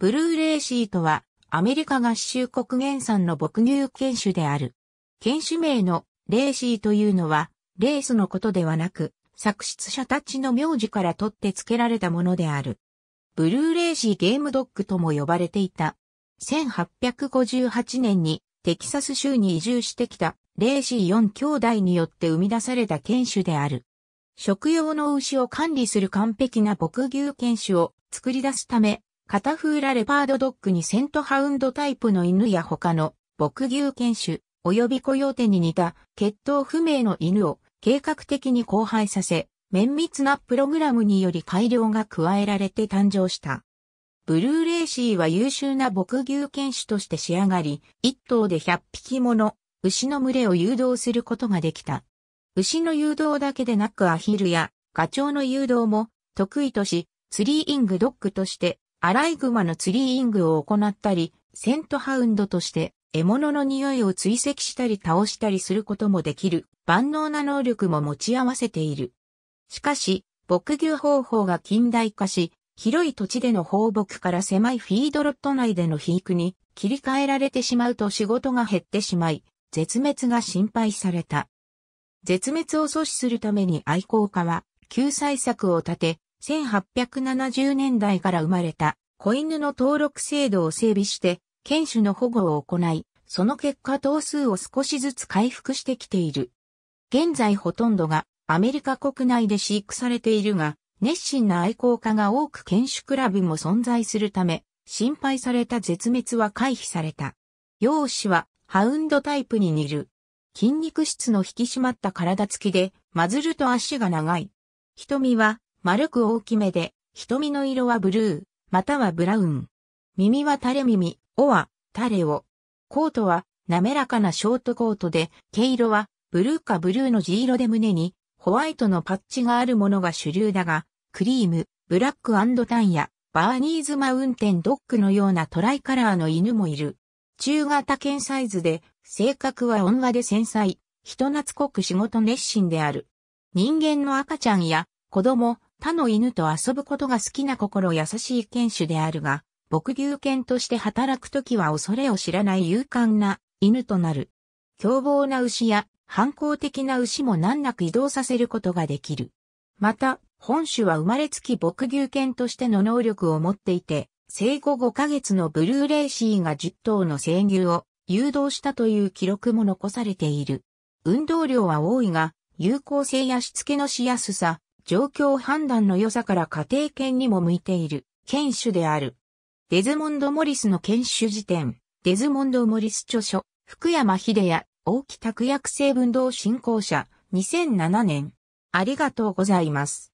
ブルーレイシートは、アメリカ合衆国原産の牧牛犬種である。犬種名のレイシーというのは、レースのことではなく、作出者たちの名字から取って付けられたものである。ブルーレイシーゲームドッグとも呼ばれていた。1858年にテキサス州に移住してきたレイシー4兄弟によって生み出された犬種である。食用の牛を管理する完璧な牧牛犬種を作り出すため、カタフーラレパードドッグにセントハウンドタイプの犬や他の牧牛犬種及びコヨーテに似た血統不明の犬を計画的に交配させ、綿密なプログラムにより改良が加えられて誕生した。ブルーレイシーは優秀な牧牛犬種として仕上がり、1頭で100匹もの牛の群れを誘導することができた。牛の誘導だけでなくアヒルやガチョウの誘導も得意とし、ツリーイングドッグとしてアライグマのツリーイングを行ったり、セントハウンドとして獲物の匂いを追跡したり倒したりすることもできる万能な能力も持ち合わせている。しかし、牧牛方法が近代化し、広い土地での放牧から狭いフィードロット内での肥育に切り替えられてしまうと仕事が減ってしまい、絶滅が心配された。絶滅を阻止するために愛好家は救済策を立て、1870年代から生まれた子犬の登録制度を整備して、犬種の保護を行い、その結果頭数を少しずつ回復してきている。現在ほとんどがアメリカ国内で飼育されているが、熱心な愛好家が多く犬種クラブも存在するため、心配された絶滅は回避された。容姿はハウンドタイプに似る。筋肉質の引き締まった体つきで、マズルと足が長い。瞳は丸く大きめで、瞳の色はブルー、またはブラウン。耳は垂れ耳、尾は垂れ尾。コートは滑らかなショートコートで、毛色はブルーかブルーの地色で胸にホワイトのパッチがあるものが主流だが、クリーム、ブラックタンやバーニーズマウンテンドッグのようなトライカラーの犬もいる。中型犬サイズで、性格は温和で繊細、人懐こく仕事熱心である。人間の赤ちゃんや子供、他の犬と遊ぶことが好きな心優しい犬種であるが、牧牛犬として働くときは恐れを知らない勇敢な犬となる。凶暴な牛や反抗的な牛も難なく移動させることができる。また、本種は生まれつき牧牛犬としての能力を持っていて、生後5ヶ月のブルーレイシーが10頭の生牛を誘導したという記録も残されている。運動量は多いが、有効性やしつけのしやすさ、状況判断の良さから家庭犬にも向いている犬種である。デズモンド・モリスの犬種辞典、デズモンド・モリス著書、福山秀也、大木拓薬成分道振興者、2007年。ありがとうございます。